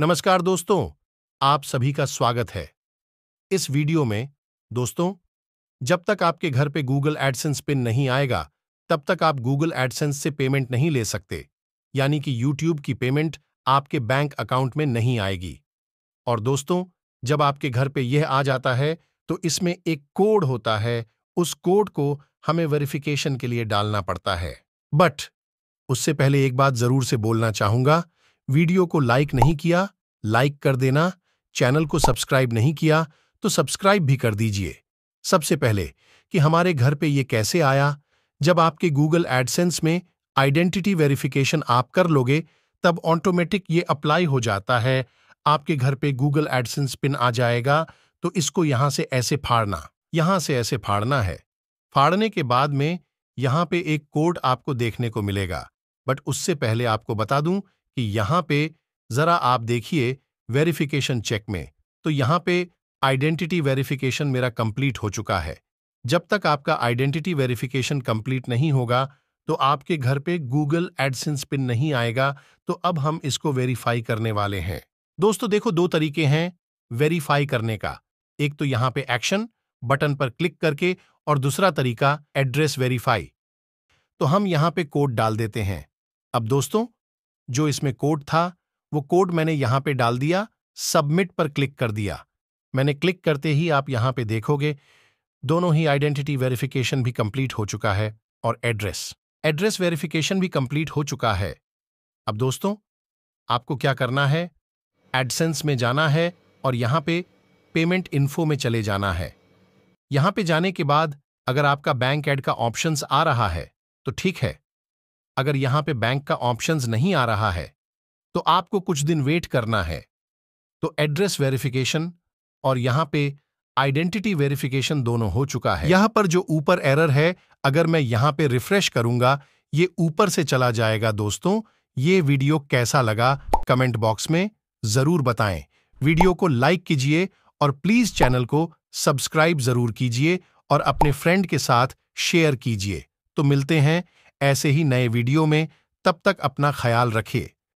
नमस्कार दोस्तों आप सभी का स्वागत है इस वीडियो में दोस्तों जब तक आपके घर पे गूगल एडसेंस पिन नहीं आएगा तब तक आप गूगल एडसेंस से पेमेंट नहीं ले सकते यानी कि यूट्यूब की पेमेंट आपके बैंक अकाउंट में नहीं आएगी और दोस्तों जब आपके घर पे यह आ जाता है तो इसमें एक कोड होता है उस कोड को हमें वेरिफिकेशन के लिए डालना पड़ता है बट उससे पहले एक बात जरूर से बोलना चाहूंगा वीडियो को लाइक नहीं किया लाइक कर देना चैनल को सब्सक्राइब नहीं किया तो सब्सक्राइब भी कर दीजिए सबसे पहले कि हमारे घर पे ये कैसे आया जब आपके गूगल एडसेंस में आइडेंटिटी वेरिफिकेशन आप कर लोगे तब ऑटोमेटिक ये अप्लाई हो जाता है आपके घर पे गूगल एडसेंस पिन आ जाएगा तो इसको यहां से ऐसे फाड़ना यहां से ऐसे फाड़ना है फाड़ने के बाद में यहां पे एक कोड आपको देखने को मिलेगा बट उससे पहले आपको बता दूं कि यहाँ पे ज़रा आप देखिए वेरिफिकेशन चेक में तो यहाँ पे आइडेंटिटी वेरिफिकेशन मेरा कंप्लीट हो चुका है जब तक आपका आइडेंटिटी वेरिफिकेशन कंप्लीट नहीं होगा तो आपके घर पे गूगल एडसेंस पिन नहीं आएगा तो अब हम इसको वेरीफाई करने वाले हैं दोस्तों देखो दो तरीके हैं वेरीफाई करने का एक तो यहाँ पे एक्शन बटन पर क्लिक करके और दूसरा तरीका एड्रेस वेरीफाई तो हम यहाँ पे कोड डाल देते हैं अब दोस्तों जो इसमें कोड था वो कोड मैंने यहां पे डाल दिया सबमिट पर क्लिक कर दिया मैंने क्लिक करते ही आप यहां पे देखोगे दोनों ही आइडेंटिटी वेरिफिकेशन भी कंप्लीट हो चुका है और एड्रेस एड्रेस वेरिफिकेशन भी कंप्लीट हो चुका है अब दोस्तों आपको क्या करना है एडसेंस में जाना है और यहां पे पेमेंट इन्फो में चले जाना है यहां पे जाने के बाद अगर आपका बैंक एड का ऑप्शंस आ रहा है तो ठीक है अगर यहां पे बैंक का ऑप्शंस नहीं आ रहा है तो आपको कुछ दिन वेट करना है तो एड्रेस वेरिफिकेशन और यहां पे आइडेंटिटी वेरिफिकेशन दोनों हो चुका है यहां पर जो ऊपर एरर है अगर मैं यहां पे रिफ्रेश करूंगा ये ऊपर से चला जाएगा दोस्तों ये वीडियो कैसा लगा कमेंट बॉक्स में जरूर बताएं वीडियो को लाइक कीजिए और प्लीज चैनल को सब्सक्राइब जरूर कीजिए और अपने फ्रेंड के साथ शेयर कीजिए तो मिलते हैं ऐसे ही नए वीडियो में तब तक अपना ख्याल रखिए